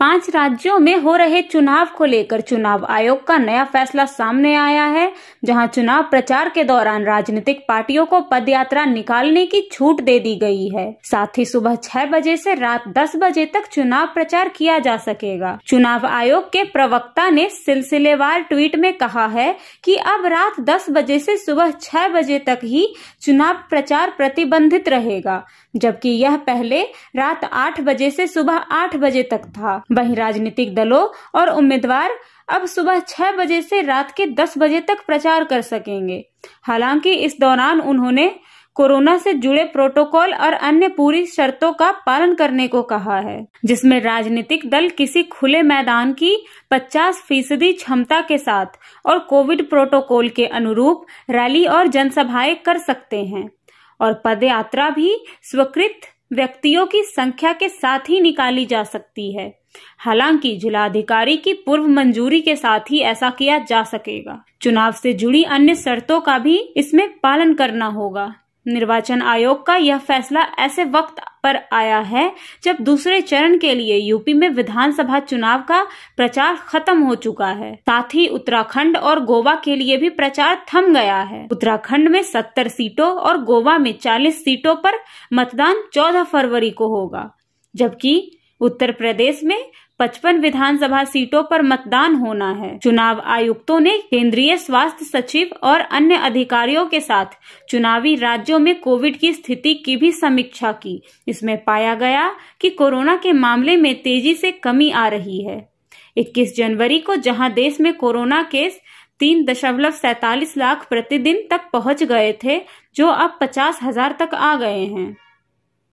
पांच राज्यों में हो रहे चुनाव को लेकर चुनाव आयोग का नया फैसला सामने आया है जहां चुनाव प्रचार के दौरान राजनीतिक पार्टियों को पदयात्रा निकालने की छूट दे दी गई है साथ ही सुबह छह बजे से रात दस बजे तक चुनाव प्रचार किया जा सकेगा चुनाव आयोग के प्रवक्ता ने सिलसिलेवार ट्वीट में कहा है कि अब रात दस बजे से सुबह छह बजे तक ही चुनाव प्रचार प्रतिबंधित रहेगा जबकि यह पहले रात आठ बजे से सुबह आठ बजे तक था वहीं राजनीतिक दलों और उम्मीदवार अब सुबह छह बजे से रात के दस बजे तक प्रचार कर सकेंगे हालांकि इस दौरान उन्होंने कोरोना से जुड़े प्रोटोकॉल और अन्य पूरी शर्तों का पालन करने को कहा है जिसमें राजनीतिक दल किसी खुले मैदान की 50 फीसदी क्षमता के साथ और कोविड प्रोटोकॉल के अनुरूप रैली और जनसभाएं कर सकते हैं और पदयात्रा भी स्वीकृत व्यक्तियों की संख्या के साथ ही निकाली जा सकती है हालांकि जिलाधिकारी की पूर्व मंजूरी के साथ ही ऐसा किया जा सकेगा चुनाव से जुड़ी अन्य शर्तों का भी इसमें पालन करना होगा निर्वाचन आयोग का यह फैसला ऐसे वक्त पर आया है जब दूसरे चरण के लिए यूपी में विधानसभा चुनाव का प्रचार खत्म हो चुका है साथ ही उत्तराखंड और गोवा के लिए भी प्रचार थम गया है उत्तराखंड में सत्तर सीटों और गोवा में चालीस सीटों पर मतदान चौदह फरवरी को होगा जबकि उत्तर प्रदेश में पचपन विधानसभा सीटों पर मतदान होना है चुनाव आयुक्तों ने केंद्रीय स्वास्थ्य सचिव और अन्य अधिकारियों के साथ चुनावी राज्यों में कोविड की स्थिति की भी समीक्षा की इसमें पाया गया कि कोरोना के मामले में तेजी से कमी आ रही है 21 जनवरी को जहां देश में कोरोना केस तीन दशमलव सैतालीस लाख प्रतिदिन तक पहुंच गए थे जो अब पचास हजार तक आ गए हैं